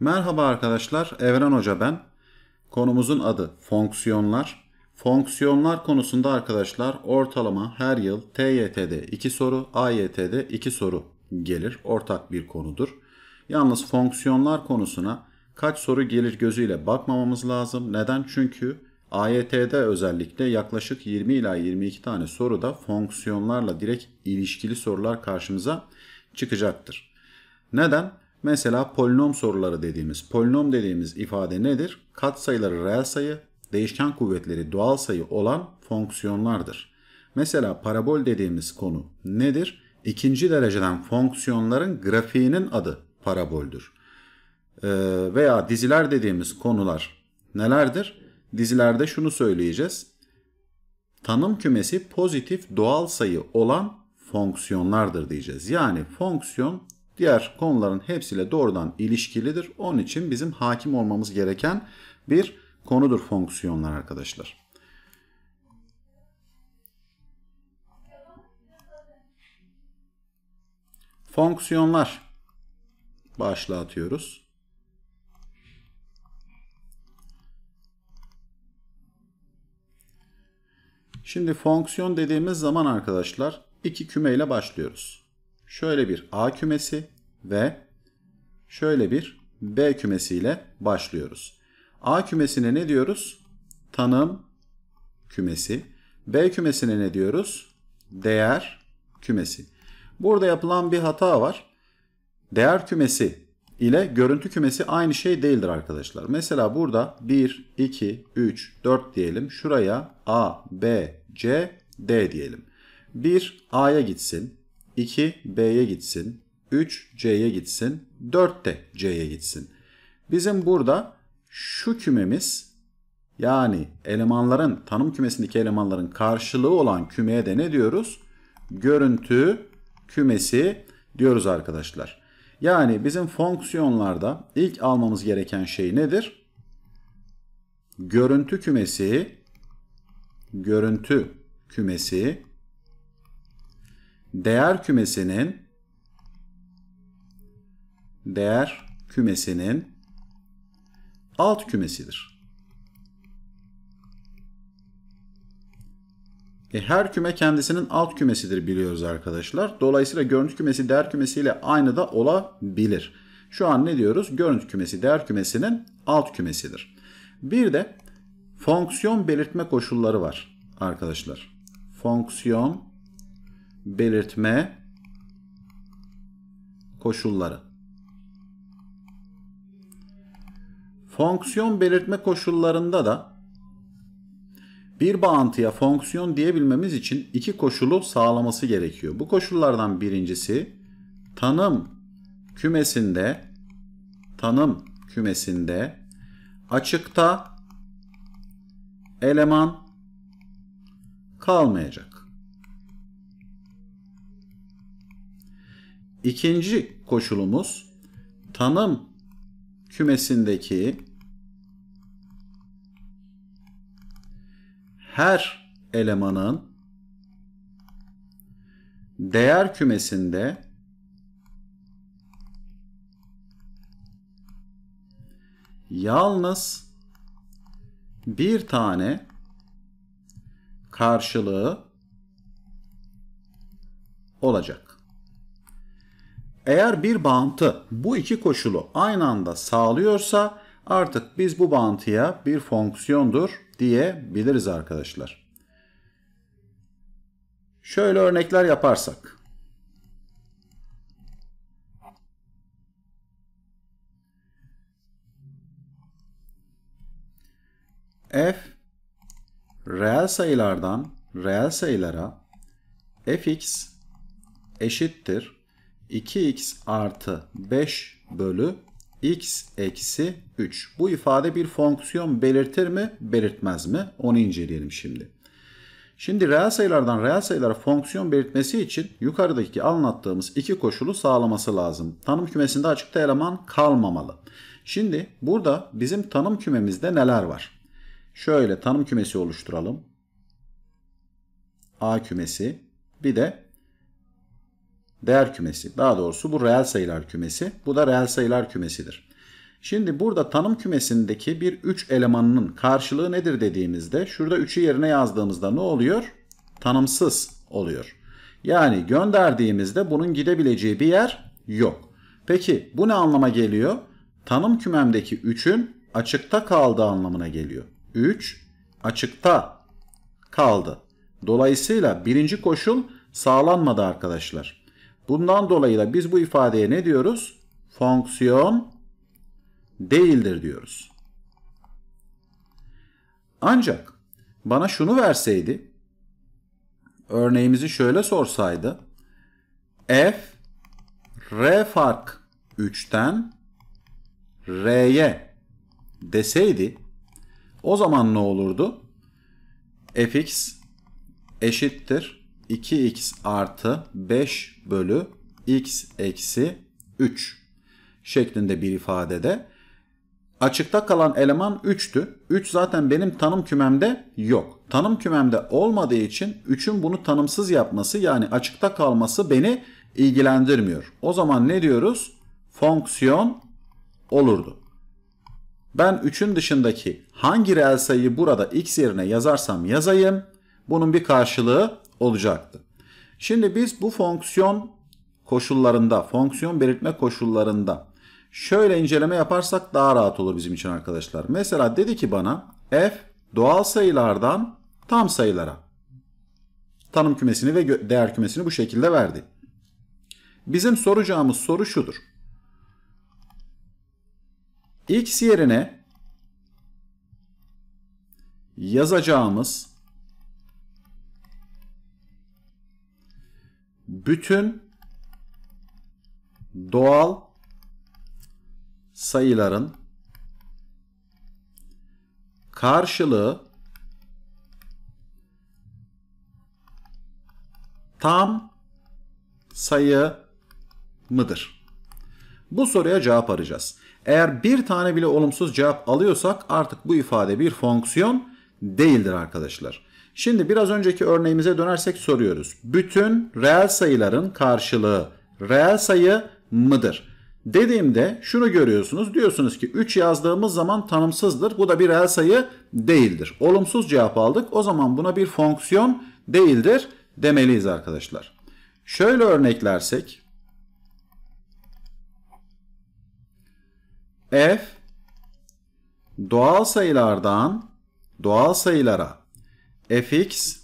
Merhaba arkadaşlar, Evren Hoca ben. Konumuzun adı fonksiyonlar. Fonksiyonlar konusunda arkadaşlar ortalama her yıl TYT'de 2 soru, AYT'de 2 soru gelir. Ortak bir konudur. Yalnız fonksiyonlar konusuna kaç soru gelir gözüyle bakmamamız lazım. Neden? Çünkü AYT'de özellikle yaklaşık 20 ila 22 tane soruda fonksiyonlarla direkt ilişkili sorular karşımıza çıkacaktır. Neden? Mesela polinom soruları dediğimiz, polinom dediğimiz ifade nedir? Katsayıları reel sayı, değişken kuvvetleri doğal sayı olan fonksiyonlardır. Mesela parabol dediğimiz konu nedir? İkinci dereceden fonksiyonların grafiğinin adı paraboldür. Ee, veya diziler dediğimiz konular nelerdir? Dizilerde şunu söyleyeceğiz. Tanım kümesi pozitif doğal sayı olan fonksiyonlardır diyeceğiz. Yani fonksiyon diğer konuların hepsiyle doğrudan ilişkilidir. Onun için bizim hakim olmamız gereken bir konudur fonksiyonlar arkadaşlar. Fonksiyonlar başlığı atıyoruz. Şimdi fonksiyon dediğimiz zaman arkadaşlar iki kümeyle başlıyoruz. Şöyle bir A kümesi ve şöyle bir B kümesiyle başlıyoruz. A kümesine ne diyoruz? Tanım kümesi. B kümesine ne diyoruz? Değer kümesi. Burada yapılan bir hata var. Değer kümesi ile görüntü kümesi aynı şey değildir arkadaşlar. Mesela burada 1, 2, 3, 4 diyelim. Şuraya A, B, C, D diyelim. 1 A'ya gitsin. 2 B'ye gitsin. 3 C'ye gitsin. 4 de C'ye gitsin. Bizim burada şu kümemiz yani elemanların tanım kümesindeki elemanların karşılığı olan kümeye de ne diyoruz? Görüntü kümesi diyoruz arkadaşlar. Yani bizim fonksiyonlarda ilk almamız gereken şey nedir? Görüntü kümesi görüntü kümesi değer kümesinin değer kümesinin alt kümesidir. E her küme kendisinin alt kümesidir biliyoruz arkadaşlar. Dolayısıyla görüntü kümesi değer kümesiyle aynı da olabilir. Şu an ne diyoruz? Görüntü kümesi değer kümesinin alt kümesidir. Bir de fonksiyon belirtme koşulları var arkadaşlar. Fonksiyon belirtme koşulları. Fonksiyon belirtme koşullarında da bir bağıntıya fonksiyon diyebilmemiz için iki koşulu sağlaması gerekiyor. Bu koşullardan birincisi tanım kümesinde tanım kümesinde açıkta eleman kalmayacak. İkinci koşulumuz tanım kümesindeki her elemanın değer kümesinde yalnız bir tane karşılığı olacak. Eğer bir bağıntı bu iki koşulu aynı anda sağlıyorsa artık biz bu bağıntıya bir fonksiyondur diyebiliriz arkadaşlar. Şöyle örnekler yaparsak. f reel sayılardan reel sayılara fx eşittir 2x artı 5 bölü x eksi 3. Bu ifade bir fonksiyon belirtir mi, belirtmez mi? Onu inceleyelim şimdi. Şimdi reel sayılardan reel sayılara fonksiyon belirtmesi için yukarıdaki anlattığımız iki koşulu sağlaması lazım. Tanım kümesinde açıkta eleman kalmamalı. Şimdi burada bizim tanım kümemizde neler var? Şöyle tanım kümesi oluşturalım. A kümesi bir de değer kümesi. Daha doğrusu bu reel sayılar kümesi. Bu da reel sayılar kümesidir. Şimdi burada tanım kümesindeki bir 3 elemanının karşılığı nedir dediğimizde şurada 3'ü yerine yazdığımızda ne oluyor? Tanımsız oluyor. Yani gönderdiğimizde bunun gidebileceği bir yer yok. Peki bu ne anlama geliyor? Tanım kümemdeki 3'ün açıkta kaldığı anlamına geliyor. 3 açıkta kaldı. Dolayısıyla birinci koşul sağlanmadı arkadaşlar. Bundan dolayı da biz bu ifadeye ne diyoruz? Fonksiyon değildir diyoruz. Ancak bana şunu verseydi, örneğimizi şöyle sorsaydı. F, R fark 3'ten R'ye deseydi o zaman ne olurdu? Fx eşittir 2x artı 5 bölü x eksi 3 şeklinde bir ifadede. Açıkta kalan eleman 3'tü. 3 zaten benim tanım kümemde yok. Tanım kümemde olmadığı için 3'ün bunu tanımsız yapması yani açıkta kalması beni ilgilendirmiyor. O zaman ne diyoruz? Fonksiyon olurdu. Ben 3'ün dışındaki hangi reel sayıyı burada x yerine yazarsam yazayım. Bunun bir karşılığı olacaktı. Şimdi biz bu fonksiyon koşullarında, fonksiyon belirtme koşullarında şöyle inceleme yaparsak daha rahat olur bizim için arkadaşlar. Mesela dedi ki bana f doğal sayılardan tam sayılara tanım kümesini ve değer kümesini bu şekilde verdi. Bizim soracağımız soru şudur. X yerine yazacağımız bütün doğal sayıların karşılığı tam sayı mıdır? Bu soruya cevap arayacağız. Eğer bir tane bile olumsuz cevap alıyorsak artık bu ifade bir fonksiyon değildir arkadaşlar. Şimdi biraz önceki örneğimize dönersek soruyoruz. Bütün reel sayıların karşılığı reel sayı mıdır? Dediğimde şunu görüyorsunuz. Diyorsunuz ki 3 yazdığımız zaman tanımsızdır. Bu da bir reel sayı değildir. Olumsuz cevap aldık. O zaman buna bir fonksiyon değildir demeliyiz arkadaşlar. Şöyle örneklersek f doğal sayılardan doğal sayılara fx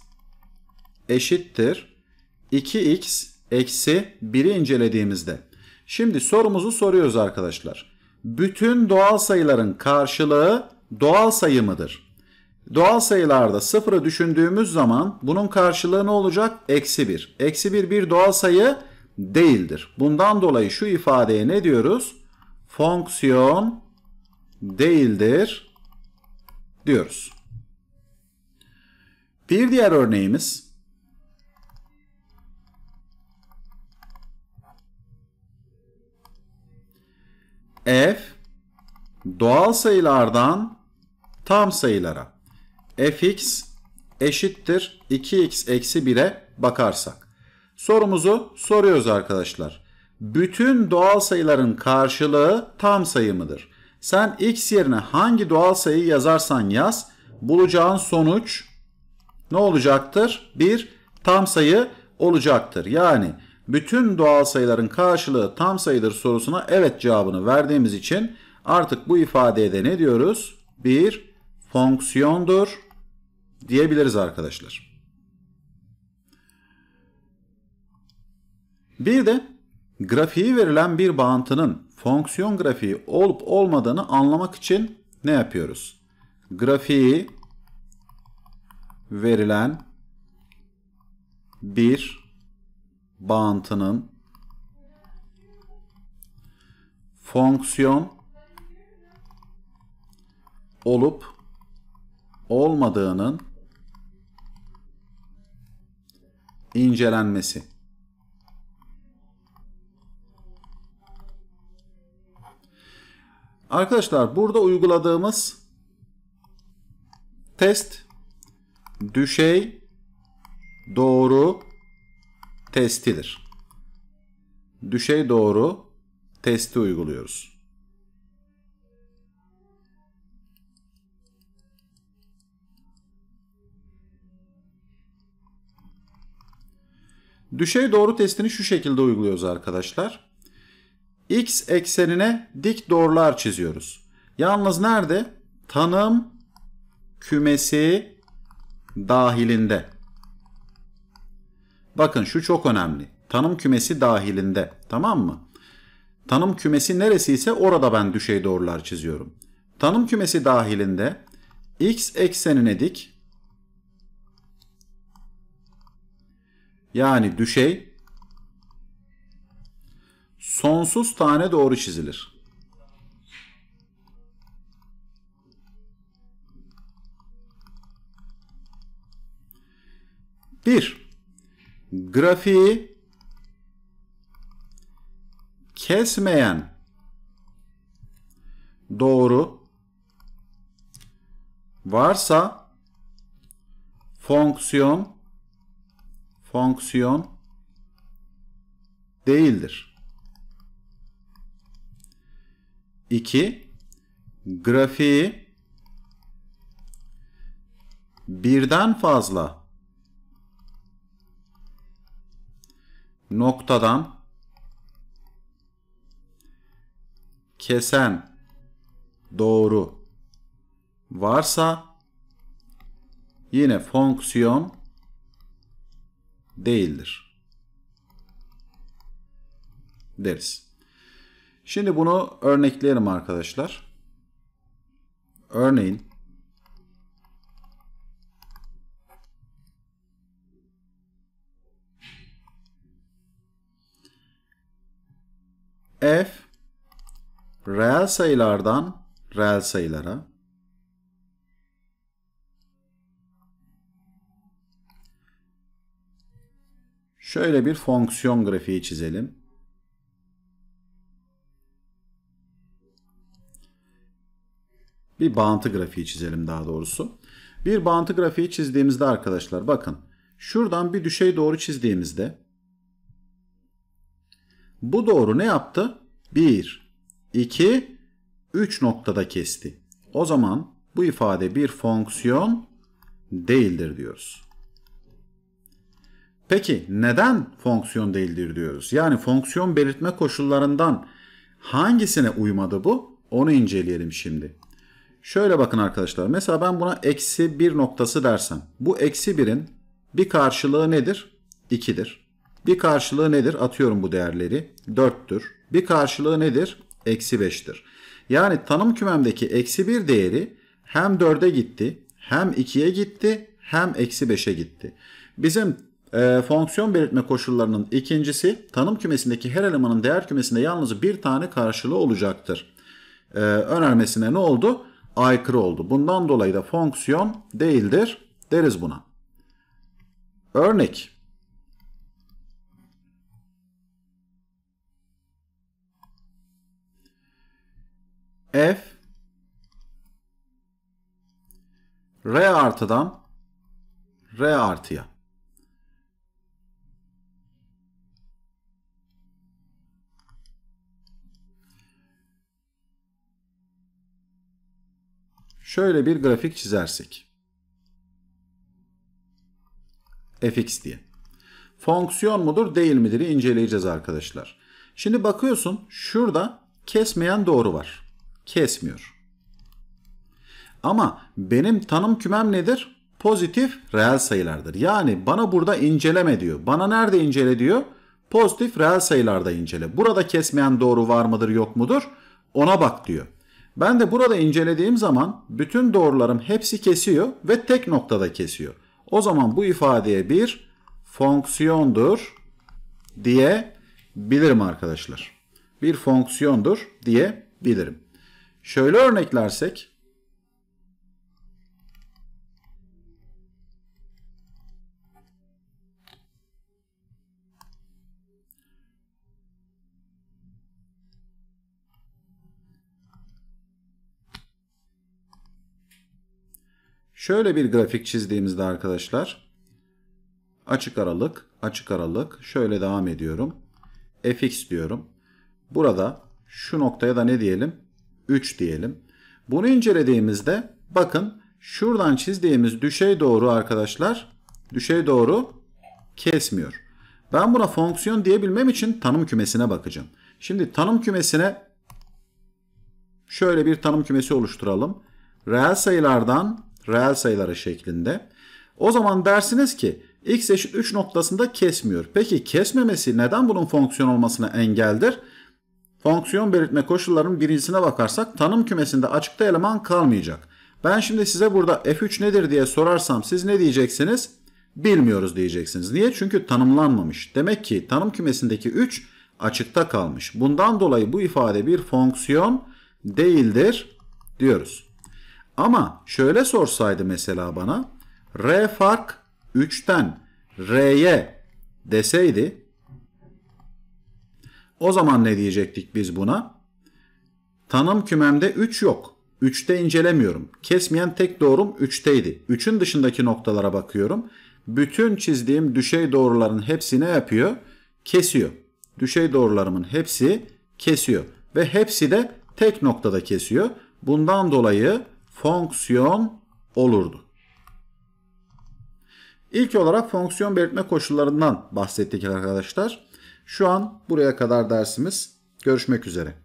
eşittir 2x eksi 1'i incelediğimizde. Şimdi sorumuzu soruyoruz arkadaşlar. Bütün doğal sayıların karşılığı doğal sayı mıdır? Doğal sayılarda sıfırı düşündüğümüz zaman bunun karşılığı ne olacak? Eksi 1. Eksi 1 bir doğal sayı değildir. Bundan dolayı şu ifadeye ne diyoruz? Fonksiyon değildir diyoruz. Bir diğer örneğimiz f doğal sayılardan tam sayılara fx eşittir 2x eksi 1'e bakarsak. Sorumuzu soruyoruz arkadaşlar. Bütün doğal sayıların karşılığı tam sayı mıdır? Sen x yerine hangi doğal sayıyı yazarsan yaz bulacağın sonuç ne olacaktır? Bir tam sayı olacaktır. Yani bütün doğal sayıların karşılığı tam sayıdır sorusuna evet cevabını verdiğimiz için artık bu ifadeye ne diyoruz? Bir fonksiyondur diyebiliriz arkadaşlar. Bir de grafiği verilen bir bağıntının fonksiyon grafiği olup olmadığını anlamak için ne yapıyoruz? Grafiği verilen bir bağıntının fonksiyon olup olmadığının incelenmesi. Arkadaşlar burada uyguladığımız test düşey doğru testidir. Düşey doğru testi uyguluyoruz. Düşey doğru testini şu şekilde uyguluyoruz arkadaşlar. X eksenine dik doğrular çiziyoruz. Yalnız nerede? Tanım kümesi dahilinde. Bakın şu çok önemli. Tanım kümesi dahilinde. Tamam mı? Tanım kümesi neresi ise orada ben düşey doğrular çiziyorum. Tanım kümesi dahilinde x eksenine dik yani düşey sonsuz tane doğru çizilir. grafiği kesmeyen doğru varsa fonksiyon fonksiyon değildir. 2. Grafiği birden fazla noktadan kesen doğru varsa yine fonksiyon değildir deriz. Şimdi bunu örnekleyelim arkadaşlar. Örneğin f reel sayılardan reel sayılara şöyle bir fonksiyon grafiği çizelim. Bir bağıntı grafiği çizelim daha doğrusu. Bir bağıntı grafiği çizdiğimizde arkadaşlar bakın şuradan bir düşey doğru çizdiğimizde bu doğru ne yaptı? 1, 2, 3 noktada kesti. O zaman bu ifade bir fonksiyon değildir diyoruz. Peki neden fonksiyon değildir diyoruz? Yani fonksiyon belirtme koşullarından hangisine uymadı bu? Onu inceleyelim şimdi. Şöyle bakın arkadaşlar. Mesela ben buna eksi 1 noktası dersem. Bu eksi 1'in bir karşılığı nedir? 2'dir. Bir karşılığı nedir? Atıyorum bu değerleri. 4'tür. Bir karşılığı nedir? Eksi 5'tir. Yani tanım kümemdeki eksi 1 değeri hem 4'e gitti, hem 2'ye gitti, hem eksi 5'e gitti. Bizim e, fonksiyon belirtme koşullarının ikincisi tanım kümesindeki her elemanın değer kümesinde yalnız bir tane karşılığı olacaktır. E, önermesine ne oldu? Aykırı oldu. Bundan dolayı da fonksiyon değildir deriz buna. Örnek f r artıdan r artıya. Şöyle bir grafik çizersek. fx diye. Fonksiyon mudur değil midir inceleyeceğiz arkadaşlar. Şimdi bakıyorsun şurada kesmeyen doğru var kesmiyor. Ama benim tanım kümem nedir? Pozitif reel sayılardır. Yani bana burada inceleme diyor. Bana nerede incele diyor? Pozitif reel sayılarda incele. Burada kesmeyen doğru var mıdır yok mudur? Ona bak diyor. Ben de burada incelediğim zaman bütün doğrularım hepsi kesiyor ve tek noktada kesiyor. O zaman bu ifadeye bir fonksiyondur diyebilirim arkadaşlar. Bir fonksiyondur diyebilirim. Şöyle örneklersek Şöyle bir grafik çizdiğimizde arkadaşlar açık aralık, açık aralık şöyle devam ediyorum. fx diyorum. Burada şu noktaya da ne diyelim? 3 diyelim. Bunu incelediğimizde bakın şuradan çizdiğimiz düşey doğru arkadaşlar düşey doğru kesmiyor. Ben buna fonksiyon diyebilmem için tanım kümesine bakacağım. Şimdi tanım kümesine şöyle bir tanım kümesi oluşturalım. Reel sayılardan reel sayılara şeklinde. O zaman dersiniz ki x eşit 3 noktasında kesmiyor. Peki kesmemesi neden bunun fonksiyon olmasına engeldir? Fonksiyon belirtme koşullarının birincisine bakarsak tanım kümesinde açıkta eleman kalmayacak. Ben şimdi size burada f3 nedir diye sorarsam siz ne diyeceksiniz? Bilmiyoruz diyeceksiniz. Niye? Çünkü tanımlanmamış. Demek ki tanım kümesindeki 3 açıkta kalmış. Bundan dolayı bu ifade bir fonksiyon değildir diyoruz. Ama şöyle sorsaydı mesela bana r fark 3'ten r'ye deseydi o zaman ne diyecektik biz buna? Tanım kümemde 3 yok. 3'te incelemiyorum. Kesmeyen tek doğrum 3'teydi. 3'ün dışındaki noktalara bakıyorum. Bütün çizdiğim düşey doğruların hepsi ne yapıyor? Kesiyor. Düşey doğrularımın hepsi kesiyor. Ve hepsi de tek noktada kesiyor. Bundan dolayı fonksiyon olurdu. İlk olarak fonksiyon belirtme koşullarından bahsettik arkadaşlar. Şu an buraya kadar dersimiz. Görüşmek üzere.